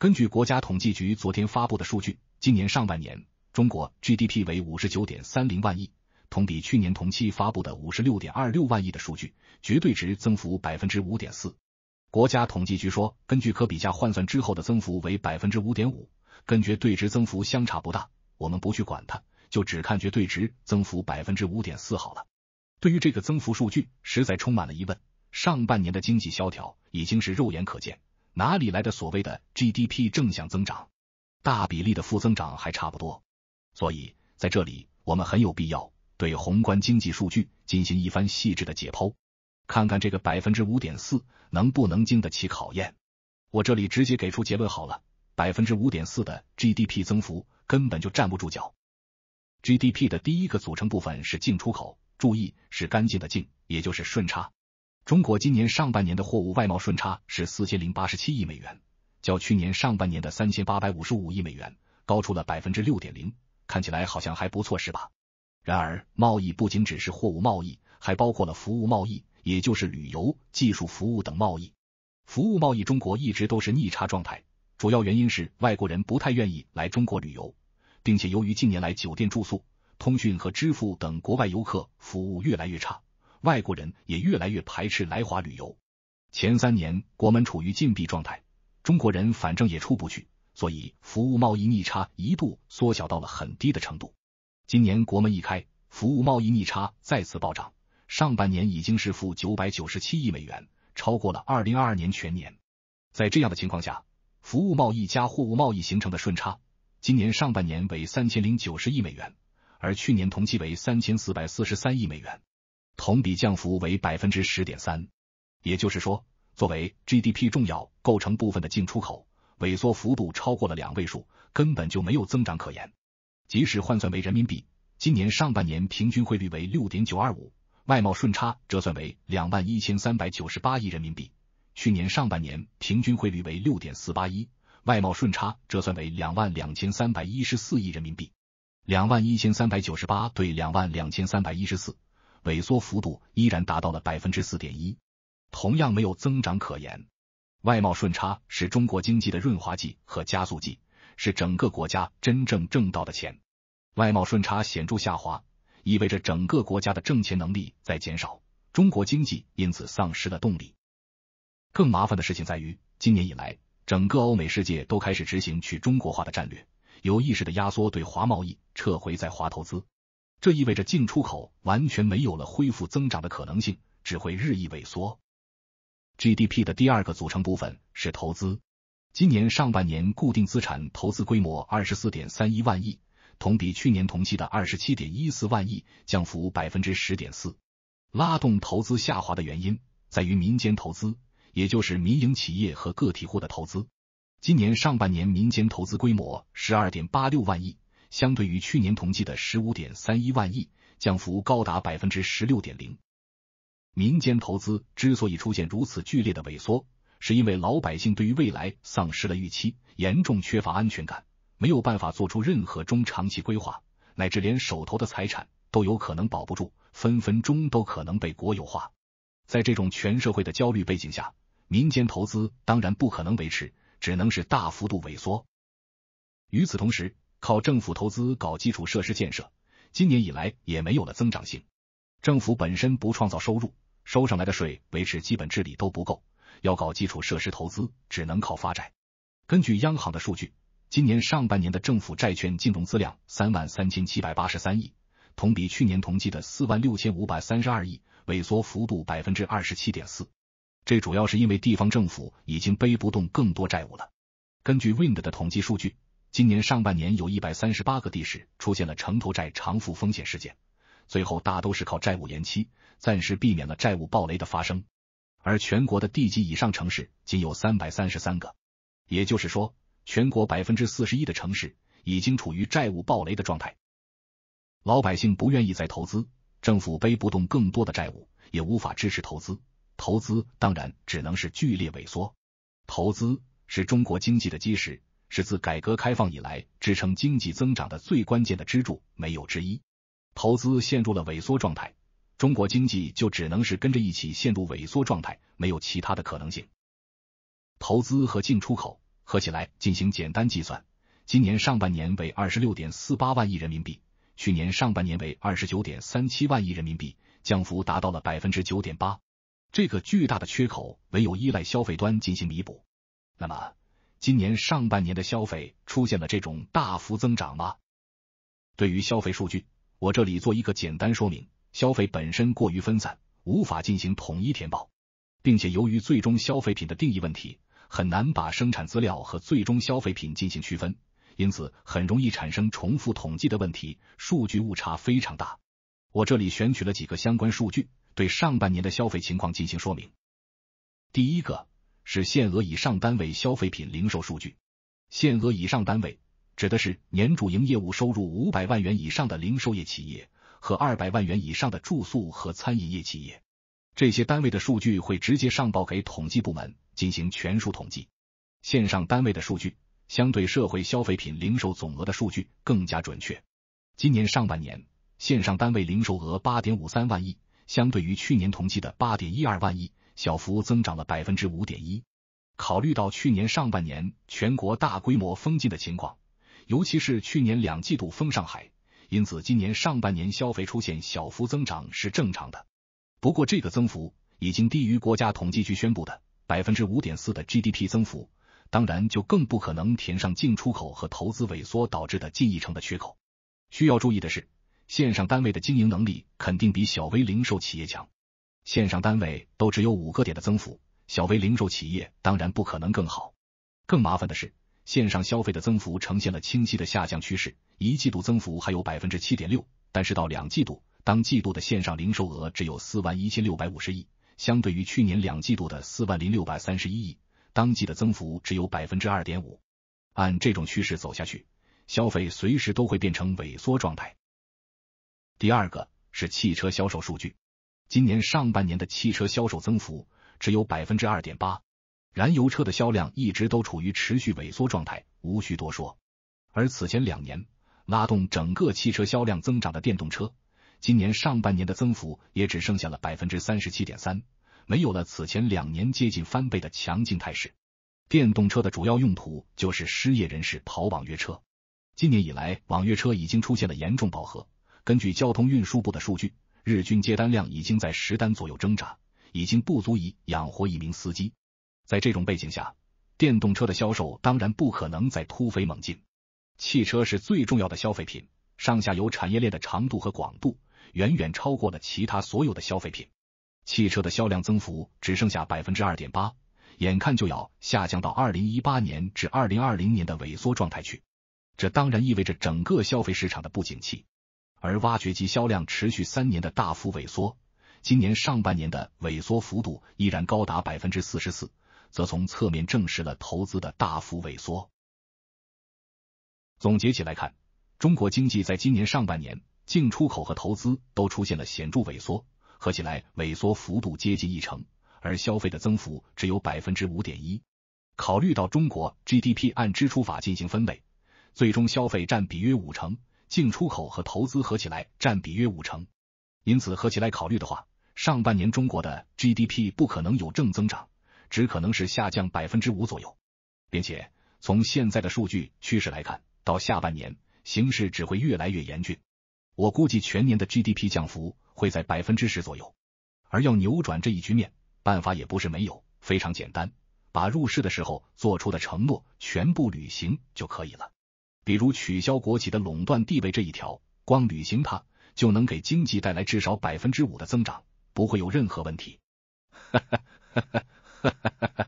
根据国家统计局昨天发布的数据，今年上半年中国 GDP 为五十九点三零万亿，同比去年同期发布的五十六点二六万亿的数据，绝对值增幅百分之五点四。国家统计局说，根据可比价换算之后的增幅为百分之五点五，跟绝对值增幅相差不大。我们不去管它，就只看绝对值增幅百分之五点四好了。对于这个增幅数据，实在充满了疑问。上半年的经济萧条已经是肉眼可见。哪里来的所谓的 GDP 正向增长？大比例的负增长还差不多。所以在这里，我们很有必要对宏观经济数据进行一番细致的解剖，看看这个百分之五点四能不能经得起考验。我这里直接给出结论好了，百分之五点四的 GDP 增幅根本就站不住脚。GDP 的第一个组成部分是进出口，注意是干净的净，也就是顺差。中国今年上半年的货物外贸顺差是四千零八十七亿美元，较去年上半年的三千八百五十五亿美元高出了百分之六点零，看起来好像还不错，是吧？然而，贸易不仅只是货物贸易，还包括了服务贸易，也就是旅游、技术服务等贸易。服务贸易中国一直都是逆差状态，主要原因是外国人不太愿意来中国旅游，并且由于近年来酒店住宿、通讯和支付等国外游客服务越来越差。外国人也越来越排斥来华旅游。前三年国门处于禁闭状态，中国人反正也出不去，所以服务贸易逆差一度缩小到了很低的程度。今年国门一开，服务贸易逆差再次暴涨，上半年已经是负九百九十七亿美元，超过了二零二二年全年。在这样的情况下，服务贸易加货物贸易形成的顺差，今年上半年为三千零九十亿美元，而去年同期为三千四百四十三亿美元。同比降幅为百分之十点三，也就是说，作为 GDP 重要构成部分的进出口萎缩幅度超过了两位数，根本就没有增长可言。即使换算为人民币，今年上半年平均汇率为六点九二五，外贸顺差折算为两万一千三百九十八亿人民币；去年上半年平均汇率为六点四八一，外贸顺差折算为两万两千三百一十四亿人民币。两万一千三百九十八对两万两千三百一十四。萎缩幅度依然达到了百分之四点一，同样没有增长可言。外贸顺差是中国经济的润滑剂和加速剂，是整个国家真正挣到的钱。外贸顺差显著下滑，意味着整个国家的挣钱能力在减少，中国经济因此丧失了动力。更麻烦的事情在于，今年以来，整个欧美世界都开始执行去中国化的战略，有意识的压缩对华贸易，撤回在华投资。这意味着进出口完全没有了恢复增长的可能性，只会日益萎缩。GDP 的第二个组成部分是投资。今年上半年固定资产投资规模二十四点三一万亿，同比去年同期的二十七点一四万亿，降幅百分之十点四。拉动投资下滑的原因在于民间投资，也就是民营企业和个体户的投资。今年上半年民间投资规模十二点八六万亿。相对于去年同期的十五点三一万亿，降幅高达百分之十六点零。民间投资之所以出现如此剧烈的萎缩，是因为老百姓对于未来丧失了预期，严重缺乏安全感，没有办法做出任何中长期规划，乃至连手头的财产都有可能保不住，分分钟都可能被国有化。在这种全社会的焦虑背景下，民间投资当然不可能维持，只能是大幅度萎缩。与此同时，靠政府投资搞基础设施建设，今年以来也没有了增长性。政府本身不创造收入，收上来的税维持基本治理都不够，要搞基础设施投资只能靠发债。根据央行的数据，今年上半年的政府债券净融资量三万三千七百八十三亿，同比去年同期的四万六千五百三十二亿，萎缩幅度百分之二十七点四。这主要是因为地方政府已经背不动更多债务了。根据 Wind 的统计数据。今年上半年，有一百三十八个地市出现了城投债偿付风险事件，最后大都是靠债务延期，暂时避免了债务暴雷的发生。而全国的地级以上城市仅有三百三十三个，也就是说，全国百分之四十一的城市已经处于债务暴雷的状态。老百姓不愿意再投资，政府背不动更多的债务，也无法支持投资，投资当然只能是剧烈萎缩。投资是中国经济的基石。是自改革开放以来支撑经济增长的最关键的支柱，没有之一。投资陷入了萎缩状态，中国经济就只能是跟着一起陷入萎缩状态，没有其他的可能性。投资和进出口合起来进行简单计算，今年上半年为二十六点四八万亿人民币，去年上半年为二十九点三七万亿人民币，降幅达到了百分之九点八。这个巨大的缺口唯有依赖消费端进行弥补。那么。今年上半年的消费出现了这种大幅增长吗？对于消费数据，我这里做一个简单说明：消费本身过于分散，无法进行统一填报，并且由于最终消费品的定义问题，很难把生产资料和最终消费品进行区分，因此很容易产生重复统计的问题，数据误差非常大。我这里选取了几个相关数据，对上半年的消费情况进行说明。第一个。是限额以上单位消费品零售数据。限额以上单位指的是年主营业务收入五百万元以上的零售业企业和二百万元以上的住宿和餐饮业企业。这些单位的数据会直接上报给统计部门进行全数统计。线上单位的数据相对社会消费品零售总额的数据更加准确。今年上半年线上单位零售额八点五三万亿，相对于去年同期的八点一二万亿。小幅增长了百分之五点一。考虑到去年上半年全国大规模封禁的情况，尤其是去年两季度封上海，因此今年上半年消费出现小幅增长是正常的。不过，这个增幅已经低于国家统计局宣布的百分之五点四的 GDP 增幅，当然就更不可能填上进出口和投资萎缩导致的近一成的缺口。需要注意的是，线上单位的经营能力肯定比小微零售企业强。线上单位都只有五个点的增幅，小微零售企业当然不可能更好。更麻烦的是，线上消费的增幅呈现了清晰的下降趋势，一季度增幅还有百分之七点六，但是到两季度，当季度的线上零售额只有四万一千六百五十亿，相对于去年两季度的四万零六百三十一亿，当季的增幅只有百分之二点五。按这种趋势走下去，消费随时都会变成萎缩状态。第二个是汽车销售数据。今年上半年的汽车销售增幅只有百分之二点八，燃油车的销量一直都处于持续萎缩状态，无需多说。而此前两年拉动整个汽车销量增长的电动车，今年上半年的增幅也只剩下了百分之三十七点三，没有了此前两年接近翻倍的强劲态势。电动车的主要用途就是失业人士跑网约车，今年以来网约车已经出现了严重饱和。根据交通运输部的数据。日均接单量已经在十单左右挣扎，已经不足以养活一名司机。在这种背景下，电动车的销售当然不可能再突飞猛进。汽车是最重要的消费品，上下游产业链的长度和广度远远超过了其他所有的消费品。汽车的销量增幅只剩下百分之二点八，眼看就要下降到二零一八年至二零二零年的萎缩状态去。这当然意味着整个消费市场的不景气。而挖掘机销量持续三年的大幅萎缩，今年上半年的萎缩幅度依然高达百分之四十四，则从侧面证实了投资的大幅萎缩。总结起来看，中国经济在今年上半年进出口和投资都出现了显著萎缩，合起来萎缩幅度接近一成，而消费的增幅只有百分之五点一。考虑到中国 GDP 按支出法进行分类，最终消费占比约五成。进出口和投资合起来占比约五成，因此合起来考虑的话，上半年中国的 GDP 不可能有正增长，只可能是下降百分之五左右。并且从现在的数据趋势来看，到下半年形势只会越来越严峻。我估计全年的 GDP 降幅会在百分之十左右。而要扭转这一局面，办法也不是没有，非常简单，把入市的时候做出的承诺全部履行就可以了。比如取消国企的垄断地位这一条，光履行它就能给经济带来至少百分之五的增长，不会有任何问题。哈哈哈哈哈！哈哈。